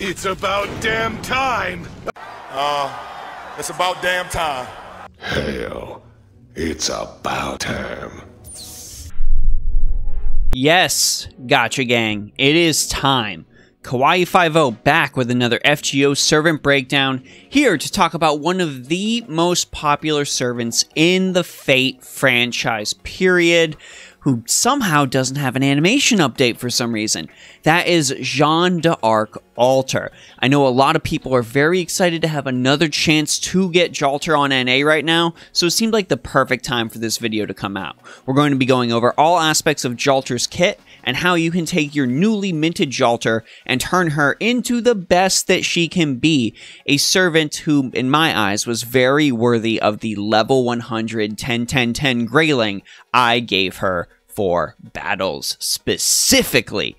It's about damn time. Uh, it's about damn time. Hell, it's about time. Yes, gotcha gang, it is time. Kawaii 50 back with another FGO servant breakdown, here to talk about one of the most popular servants in the Fate franchise, period who somehow doesn't have an animation update for some reason. That is Jean d'Arc Alter. I know a lot of people are very excited to have another chance to get Jalter on NA right now, so it seemed like the perfect time for this video to come out. We're going to be going over all aspects of Jalter's kit and how you can take your newly minted Jalter and turn her into the best that she can be. A servant who, in my eyes, was very worthy of the level 100 10 10 10 Grayling I gave her for battles specifically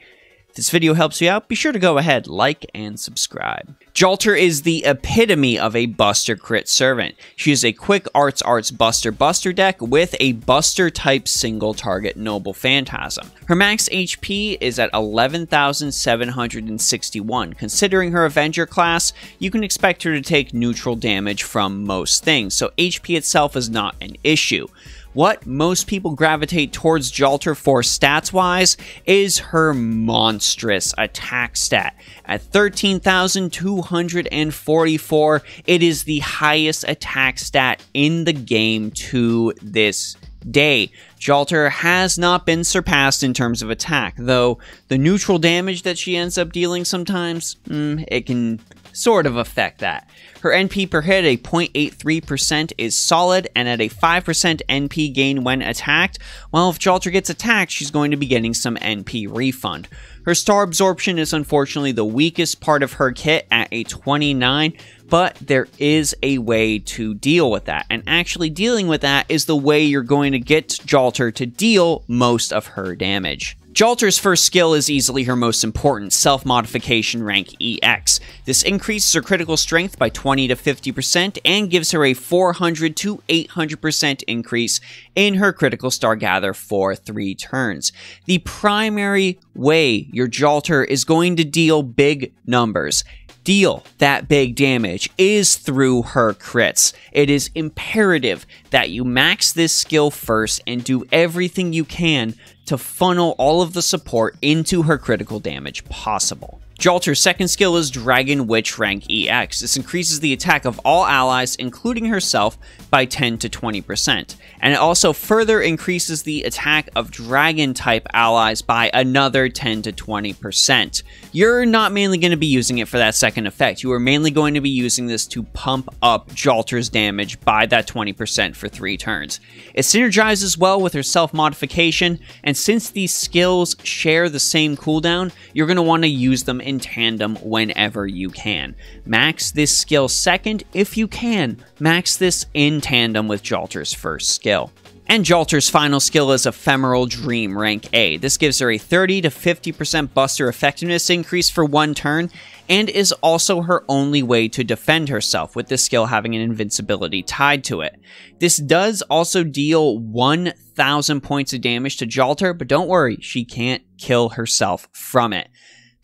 this video helps you out, be sure to go ahead, like, and subscribe. Jolter is the epitome of a Buster Crit Servant. She is a quick Arts Arts Buster Buster deck with a Buster type single target Noble Phantasm. Her max HP is at 11,761. Considering her Avenger class, you can expect her to take neutral damage from most things, so HP itself is not an issue what most people gravitate towards Jalter for stats wise is her monstrous attack stat. At 13,244, it is the highest attack stat in the game to this day. Jalter has not been surpassed in terms of attack, though the neutral damage that she ends up dealing sometimes, mm, it can sort of affect that. Her NP per hit at a 0.83% is solid and at a 5% NP gain when attacked. Well, if Jalter gets attacked, she's going to be getting some NP refund. Her star absorption is unfortunately the weakest part of her kit at a 29, but there is a way to deal with that. And actually, dealing with that is the way you're going to get Jalter to deal most of her damage. Jalter's first skill is easily her most important, Self Modification rank EX. This increases her critical strength by 20 to 50% and gives her a 400 to 800% increase in her critical star gather for 3 turns. The primary way your Jalter is going to deal big numbers deal that big damage is through her crits. It is imperative that you max this skill first and do everything you can to funnel all of the support into her critical damage possible. Jolter's second skill is Dragon Witch rank EX. This increases the attack of all allies, including herself, by 10 to 20%. And it also further increases the attack of dragon type allies by another 10 to 20%. You're not mainly going to be using it for that second effect. You are mainly going to be using this to pump up Jolter's damage by that 20% for three turns. It synergizes well with her self modification, and since these skills share the same cooldown, you're going to want to use them in tandem whenever you can. Max this skill second if you can. Max this in tandem with Jolter's first skill. And Jolter's final skill is Ephemeral Dream, rank A. This gives her a 30 to 50% buster effectiveness increase for one turn, and is also her only way to defend herself, with this skill having an invincibility tied to it. This does also deal 1,000 points of damage to Jolter, but don't worry, she can't kill herself from it.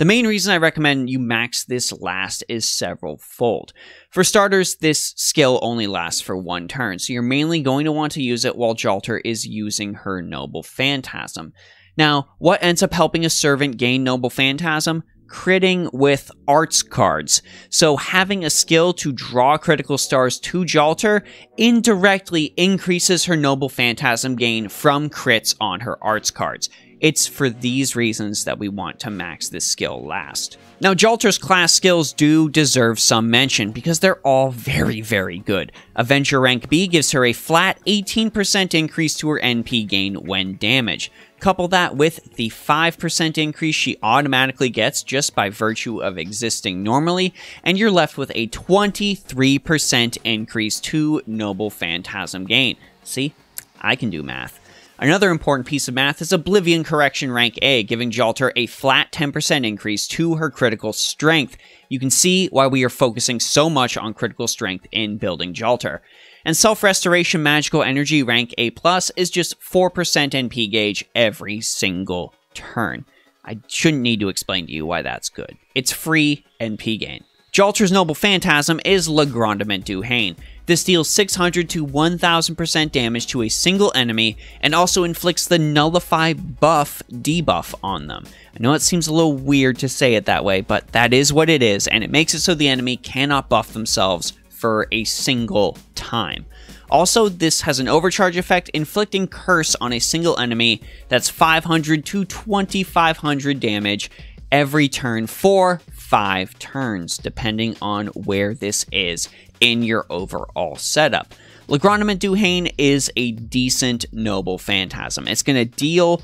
The main reason I recommend you max this last is several fold. For starters, this skill only lasts for one turn, so you're mainly going to want to use it while Jalter is using her Noble Phantasm. Now, what ends up helping a servant gain Noble Phantasm? critting with arts cards. So having a skill to draw critical stars to Jalter indirectly increases her Noble Phantasm gain from crits on her arts cards. It's for these reasons that we want to max this skill last. Now, Jolter's class skills do deserve some mention because they're all very, very good. Avenger Rank B gives her a flat 18% increase to her NP gain when damaged. Couple that with the 5% increase she automatically gets just by virtue of existing normally, and you're left with a 23% increase to Noble Phantasm gain. See, I can do math. Another important piece of math is Oblivion Correction Rank A, giving Jalter a flat 10% increase to her critical strength. You can see why we are focusing so much on critical strength in building Jalter. And Self Restoration Magical Energy Rank A plus is just 4% NP gauge every single turn. I shouldn't need to explain to you why that's good. It's free NP gain. Jalter's Noble Phantasm is Le Grandement du Haine. This deals 600 to 1000% damage to a single enemy and also inflicts the Nullify buff debuff on them. I know it seems a little weird to say it that way, but that is what it is, and it makes it so the enemy cannot buff themselves for a single time. Also, this has an overcharge effect, inflicting curse on a single enemy that's 500 to 2500 damage every turn for five turns, depending on where this is in your overall setup. Legronomant Duhane is a decent Noble Phantasm. It's going to deal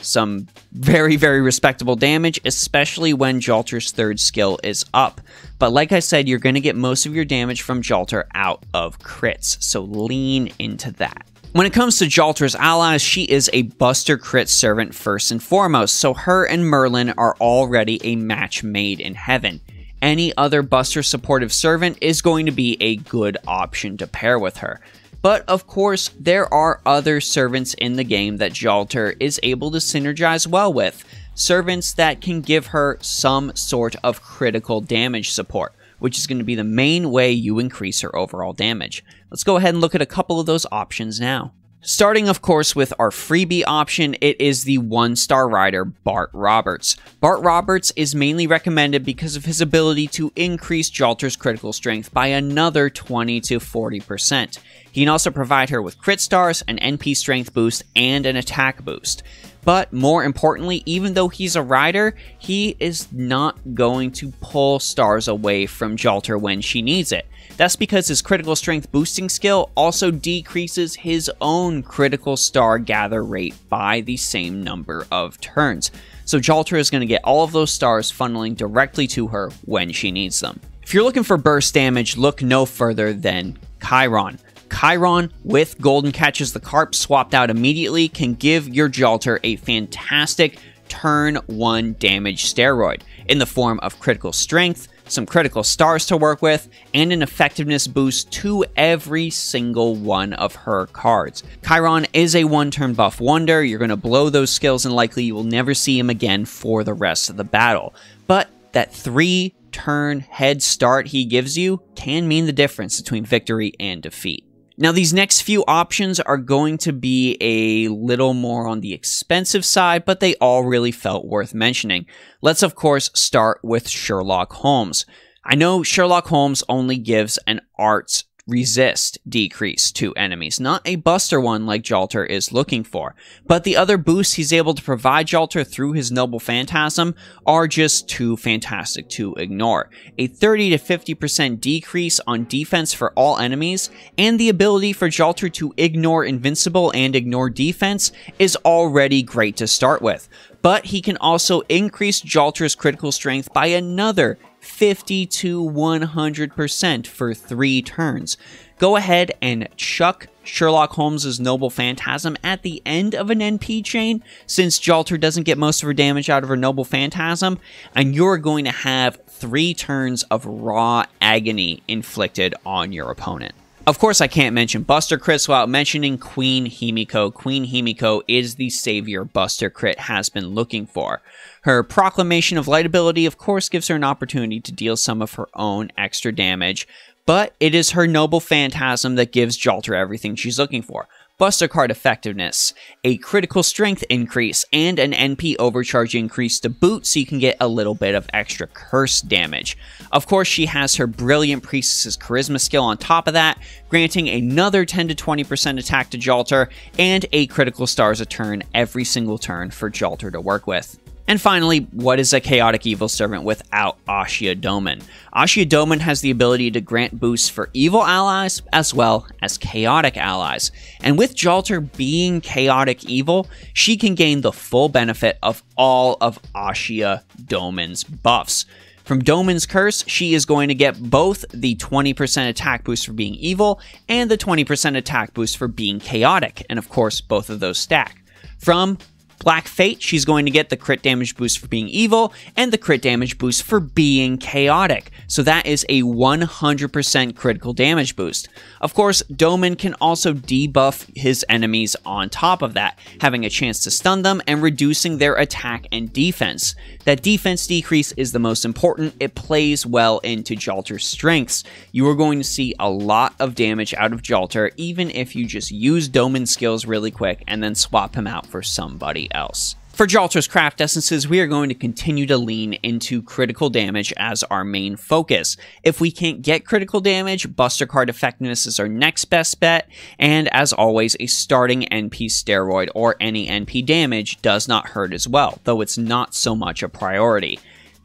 some very, very respectable damage, especially when Jolter's third skill is up. But like I said, you're going to get most of your damage from Jolter out of crits, so lean into that. When it comes to Jolter's allies, she is a Buster Crit servant first and foremost, so her and Merlin are already a match made in heaven any other Buster supportive servant is going to be a good option to pair with her. But of course, there are other servants in the game that Jalter is able to synergize well with, servants that can give her some sort of critical damage support, which is going to be the main way you increase her overall damage. Let's go ahead and look at a couple of those options now. Starting, of course, with our freebie option, it is the one star rider Bart Roberts. Bart Roberts is mainly recommended because of his ability to increase Jalter's critical strength by another 20 to 40%. He can also provide her with crit stars, an NP strength boost, and an attack boost. But more importantly, even though he's a rider, he is not going to pull stars away from Jalter when she needs it. That's because his critical strength boosting skill also decreases his own critical star gather rate by the same number of turns. So Jolter is going to get all of those stars funneling directly to her when she needs them. If you're looking for burst damage, look no further than Chiron. Chiron with Golden Catches the Carp swapped out immediately can give your Jolter a fantastic turn 1 damage steroid in the form of critical strength, some critical stars to work with, and an effectiveness boost to every single one of her cards. Chiron is a one-turn buff wonder, you're going to blow those skills and likely you will never see him again for the rest of the battle. But that three turn head start he gives you can mean the difference between victory and defeat. Now, these next few options are going to be a little more on the expensive side, but they all really felt worth mentioning. Let's, of course, start with Sherlock Holmes. I know Sherlock Holmes only gives an arts resist decrease to enemies. Not a buster one like Jalter is looking for, but the other boosts he's able to provide Jalter through his Noble Phantasm are just too fantastic to ignore. A 30 to 50% decrease on defense for all enemies, and the ability for Jalter to ignore Invincible and ignore defense is already great to start with but he can also increase Jalter's critical strength by another 50 to 100% for three turns. Go ahead and chuck Sherlock Holmes's Noble Phantasm at the end of an NP chain, since Jalter doesn't get most of her damage out of her Noble Phantasm, and you're going to have three turns of raw agony inflicted on your opponent. Of course, I can't mention Buster Crits without mentioning Queen Himiko. Queen Himiko is the savior Buster Crit has been looking for. Her Proclamation of Light ability, of course, gives her an opportunity to deal some of her own extra damage, but it is her Noble Phantasm that gives Jolter everything she's looking for. Buster Card effectiveness, a critical strength increase, and an NP overcharge increase to boot so you can get a little bit of extra curse damage. Of course, she has her brilliant Priestess's Charisma skill on top of that, granting another 10 to 20% attack to Jalter and 8 critical stars a turn every single turn for Jalter to work with. And finally, what is a Chaotic Evil Servant without Ashia Doman? Ashia Doman has the ability to grant boosts for evil allies as well as chaotic allies. And with Jalter being chaotic evil, she can gain the full benefit of all of Ashia Doman's buffs. From Doman's Curse, she is going to get both the 20% attack boost for being evil and the 20% attack boost for being chaotic, and of course, both of those stack. From Black Fate, she's going to get the crit damage boost for being evil and the crit damage boost for being chaotic. So that is a 100% critical damage boost. Of course, Doman can also debuff his enemies on top of that, having a chance to stun them and reducing their attack and defense. That defense decrease is the most important. It plays well into Jalter's strengths. You are going to see a lot of damage out of Jalter, even if you just use Doman skills really quick and then swap him out for somebody else. For Jalter's craft essences, we are going to continue to lean into critical damage as our main focus. If we can't get critical damage, Buster Card effectiveness is our next best bet, and as always, a starting NP steroid or any NP damage does not hurt as well, though it's not so much a priority.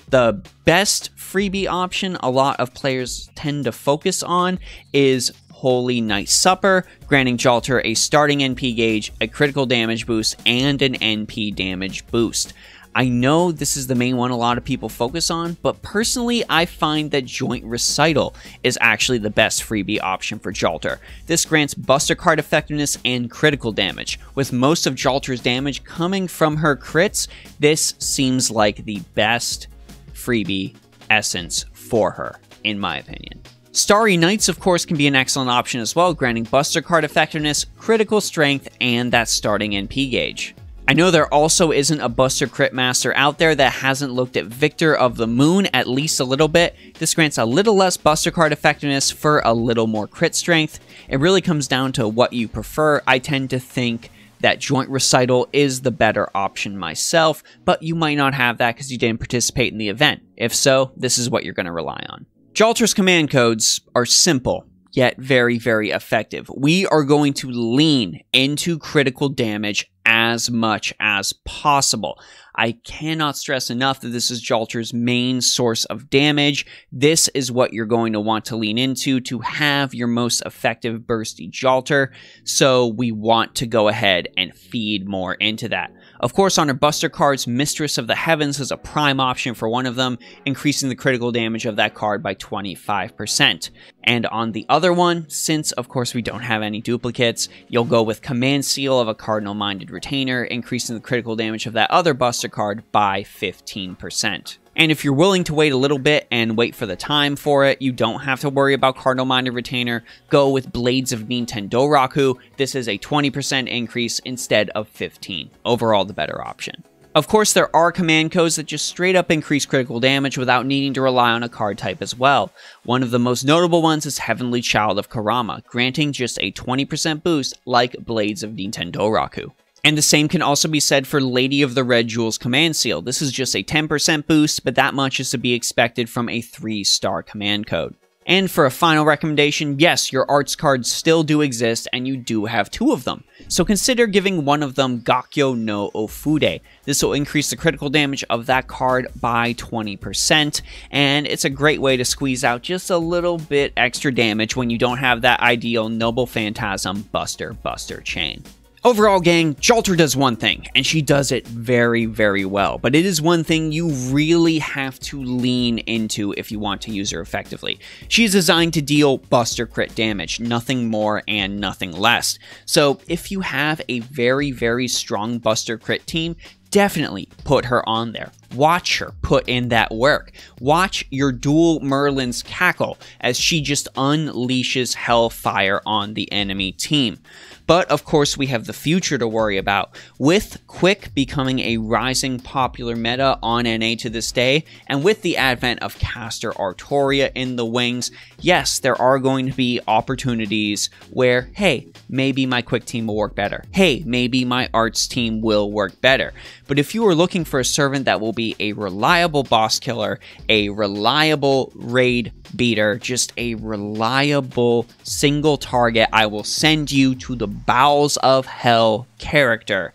The best freebie option a lot of players tend to focus on is Holy Night Supper, granting Jalter a starting NP gauge, a critical damage boost, and an NP damage boost. I know this is the main one a lot of people focus on, but personally, I find that Joint Recital is actually the best freebie option for Jalter. This grants Buster Card effectiveness and critical damage. With most of Jalter's damage coming from her crits, this seems like the best freebie essence for her, in my opinion. Starry Knights, of course, can be an excellent option as well, granting Buster Card effectiveness, critical strength, and that starting NP gauge. I know there also isn't a Buster Crit Master out there that hasn't looked at Victor of the Moon at least a little bit. This grants a little less Buster Card effectiveness for a little more crit strength. It really comes down to what you prefer. I tend to think that joint recital is the better option myself, but you might not have that because you didn't participate in the event. If so, this is what you're going to rely on. Jalter's command codes are simple, yet very, very effective. We are going to lean into critical damage as much as possible. I cannot stress enough that this is Jalter's main source of damage. This is what you're going to want to lean into to have your most effective bursty Jalter. So we want to go ahead and feed more into that. Of course, on her buster cards, Mistress of the Heavens is a prime option for one of them, increasing the critical damage of that card by 25%. And on the other one, since of course we don't have any duplicates, you'll go with Command Seal of a Cardinal Minded Retainer, increasing the critical damage of that other buster MasterCard by 15%. And if you're willing to wait a little bit and wait for the time for it, you don't have to worry about Cardinal Minded Retainer. Go with Blades of Nintendo Raku. This is a 20% increase instead of 15. Overall, the better option. Of course, there are command codes that just straight up increase critical damage without needing to rely on a card type as well. One of the most notable ones is Heavenly Child of Karama, granting just a 20% boost like Blades of Nintendo Raku. And the same can also be said for Lady of the Red Jewels command seal. This is just a 10% boost, but that much is to be expected from a 3-star command code. And for a final recommendation, yes, your arts cards still do exist, and you do have two of them. So consider giving one of them Gakyo no Ofude. This will increase the critical damage of that card by 20%, and it's a great way to squeeze out just a little bit extra damage when you don't have that ideal Noble Phantasm Buster Buster Chain. Overall, gang, Jolter does one thing, and she does it very, very well, but it is one thing you really have to lean into if you want to use her effectively. She is designed to deal buster crit damage, nothing more and nothing less. So if you have a very, very strong buster crit team, definitely put her on there. Watch her put in that work. Watch your dual Merlins cackle as she just unleashes hellfire on the enemy team. But of course, we have the future to worry about, with Quick becoming a rising popular meta on NA to this day, and with the advent of Caster Artoria in the wings, yes, there are going to be opportunities where, hey, maybe my Quick team will work better. Hey, maybe my Arts team will work better. But if you are looking for a servant that will be be a reliable boss killer, a reliable raid beater, just a reliable single target. I will send you to the bowels of hell character.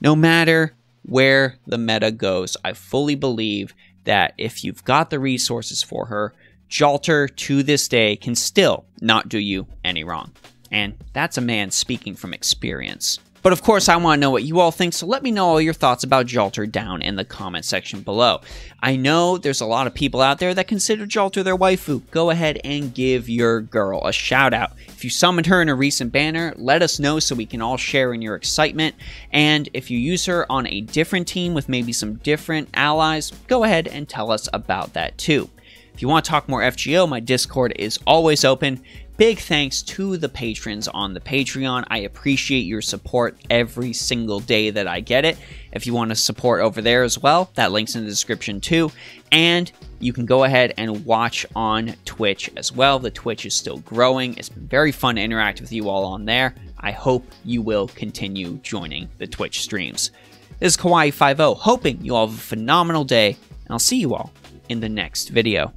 No matter where the meta goes, I fully believe that if you've got the resources for her, Jalter to this day can still not do you any wrong. And that's a man speaking from experience. But of course, I want to know what you all think, so let me know all your thoughts about Jalter down in the comment section below. I know there's a lot of people out there that consider Jalter their waifu. Go ahead and give your girl a shout out. If you summoned her in a recent banner, let us know so we can all share in your excitement. And if you use her on a different team with maybe some different allies, go ahead and tell us about that too. If you want to talk more FGO, my Discord is always open. Big thanks to the patrons on the Patreon. I appreciate your support every single day that I get it. If you want to support over there as well, that link's in the description too. And you can go ahead and watch on Twitch as well. The Twitch is still growing. It's been very fun to interact with you all on there. I hope you will continue joining the Twitch streams. This is Kawaii50, hoping you all have a phenomenal day, and I'll see you all in the next video.